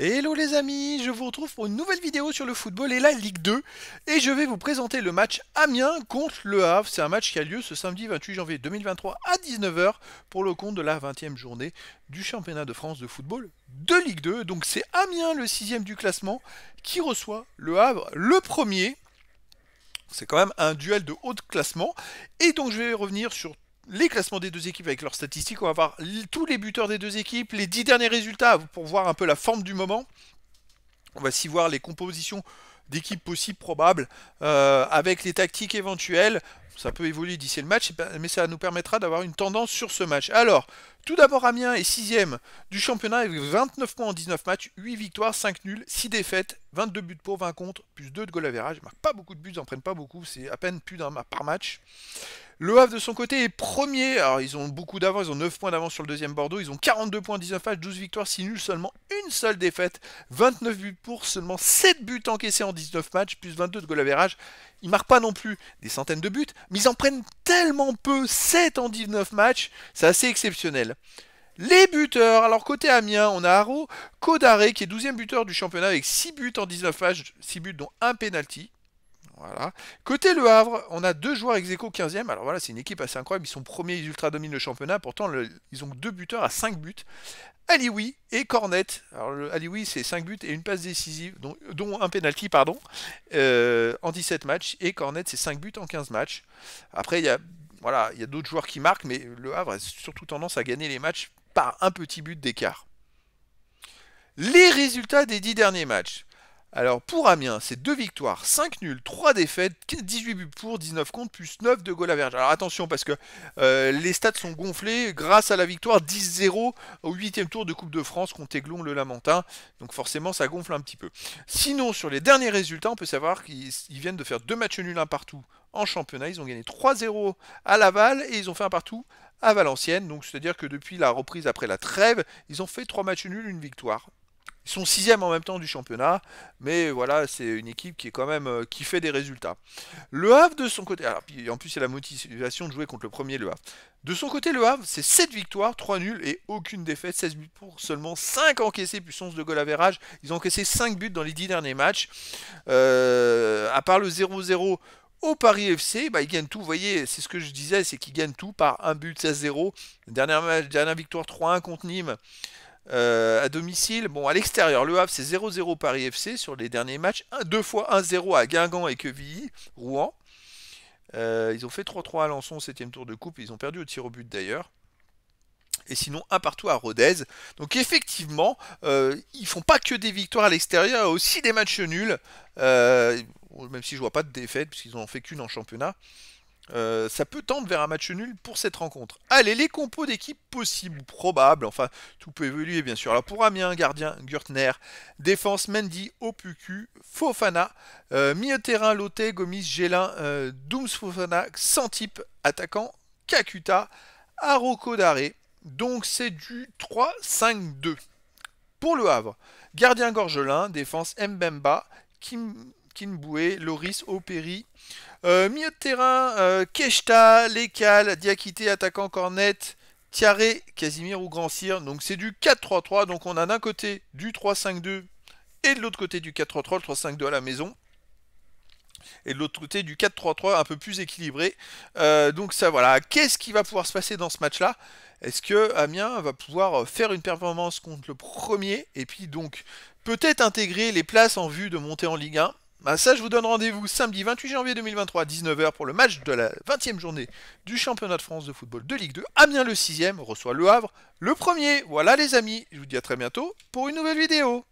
Hello les amis, je vous retrouve pour une nouvelle vidéo sur le football et la Ligue 2 et je vais vous présenter le match Amiens contre Le Havre. C'est un match qui a lieu ce samedi 28 janvier 2023 à 19h pour le compte de la 20e journée du championnat de France de football de Ligue 2. Donc c'est Amiens le 6 du classement qui reçoit Le Havre le premier. C'est quand même un duel de haut de classement et donc je vais revenir sur les classements des deux équipes avec leurs statistiques. On va voir tous les buteurs des deux équipes, les dix derniers résultats pour voir un peu la forme du moment. On va s'y voir les compositions d'équipes possibles, probables, euh, avec les tactiques éventuelles. Ça peut évoluer d'ici le match, eh ben, mais ça nous permettra d'avoir une tendance sur ce match. Alors, tout d'abord, Amiens est 6ème du championnat avec 29 points en 19 matchs, 8 victoires, 5 nuls, 6 défaites, 22 buts pour, 20 contre, plus 2 de goal average. Ils marquent pas beaucoup de buts, ils en prennent pas beaucoup, c'est à peine plus d'un par match. Le Havre de son côté est premier, alors ils ont beaucoup d'avance, ils ont 9 points d'avance sur le deuxième Bordeaux, ils ont 42 points en 19 matchs, 12 victoires, 6 nuls, seulement une seule défaite, 29 buts pour, seulement 7 buts encaissés en 19 matchs, plus 22 de goal average. Ils marquent pas non plus des centaines de buts, mais ils en prennent tellement peu, 7 en 19 matchs, c'est assez exceptionnel. Les buteurs, alors côté Amiens, on a Haro Kodare qui est 12e buteur du championnat avec 6 buts en 19 matchs, 6 buts dont un penalty. Voilà. Côté Le Havre, on a deux joueurs ex 15e. Alors voilà, c'est une équipe assez incroyable. Ils sont premiers, ils ultra dominent le championnat. Pourtant, ils ont deux buteurs à 5 buts. Aliwi et Cornette. Alors Aliwi Alioui, c'est 5 buts et une passe décisive, dont, 1 un penalty, pardon, euh, en 17 matchs. Et Cornette, c'est 5 buts en 15 matchs. Après, il y a voilà, il y a d'autres joueurs qui marquent, mais le Havre a surtout tendance à gagner les matchs par un petit but d'écart. Les résultats des dix derniers matchs. Alors pour Amiens, c'est deux victoires, 5 nuls, 3 défaites, 18 buts pour, 19 contre, plus 9 de goal à verge. Alors attention parce que euh, les stats sont gonflés grâce à la victoire 10-0 au 8ème tour de Coupe de France contre Aiglon le Lamentin. Donc forcément ça gonfle un petit peu. Sinon sur les derniers résultats, on peut savoir qu'ils viennent de faire deux matchs nuls un partout en championnat. Ils ont gagné 3-0 à Laval et ils ont fait un partout à Valenciennes. Donc c'est-à-dire que depuis la reprise après la trêve, ils ont fait 3 matchs nuls, une victoire. Ils sont sixième en même temps du championnat, mais voilà, c'est une équipe qui est quand même euh, qui fait des résultats. Le Havre de son côté, alors en plus il y a la motivation de jouer contre le premier Le Havre. De son côté, Le Havre, c'est 7 victoires, 3 nuls et aucune défaite, 16 buts pour seulement 5 encaissés puissance de goal à verrage Ils ont encaissé 5 buts dans les 10 derniers matchs. Euh, à part le 0-0 au Paris FC, bah, ils gagnent tout. Vous voyez, c'est ce que je disais, c'est qu'ils gagnent tout par un but 16-0. Dernière, dernière victoire 3-1 contre Nîmes. Euh, à domicile, bon, à l'extérieur, Le Havre, c'est 0-0 Paris FC sur les derniers matchs. 2 deux fois 1-0 à Guingamp et Quevilly, Rouen. Euh, ils ont fait 3-3 à Lançon, 7 tour de coupe. Ils ont perdu au tir au but d'ailleurs. Et sinon, un partout à Rodez. Donc, effectivement, euh, ils font pas que des victoires à l'extérieur, aussi des matchs nuls. Euh, même si je vois pas de défaite, puisqu'ils ont fait qu'une en championnat. Euh, ça peut tendre vers un match nul pour cette rencontre. Allez, les compos d'équipe possibles, probables, enfin, tout peut évoluer bien sûr. Alors pour Amiens, gardien Gürtner, défense Mendy, Opuku, Fofana, euh, milieu terrain Loté, Gomis, Gélin, euh, Dooms Fofana, Santip, attaquant Kakuta, Aroko Daré. Donc c'est du 3-5-2. Pour le Havre, gardien Gorgelin, défense Mbemba, Kim, Boué, Loris Opéry. Euh, milieu de terrain, euh, Keshta, Lécal, Diakité, attaquant Cornette, Tiare, Casimir ou Grand Cyr. Donc c'est du 4-3-3. Donc on a d'un côté du 3-5-2 et de l'autre côté du 4-3-3, le 3-5-2 à la maison. Et de l'autre côté du 4-3-3 un peu plus équilibré. Euh, donc ça voilà. Qu'est-ce qui va pouvoir se passer dans ce match-là Est-ce que Amiens va pouvoir faire une performance contre le premier et puis donc peut-être intégrer les places en vue de monter en Ligue 1 bah ça, je vous donne rendez-vous samedi 28 janvier 2023 à 19h pour le match de la 20e journée du championnat de France de football de Ligue 2. Amiens le 6e reçoit Le Havre le 1er. Voilà les amis, je vous dis à très bientôt pour une nouvelle vidéo.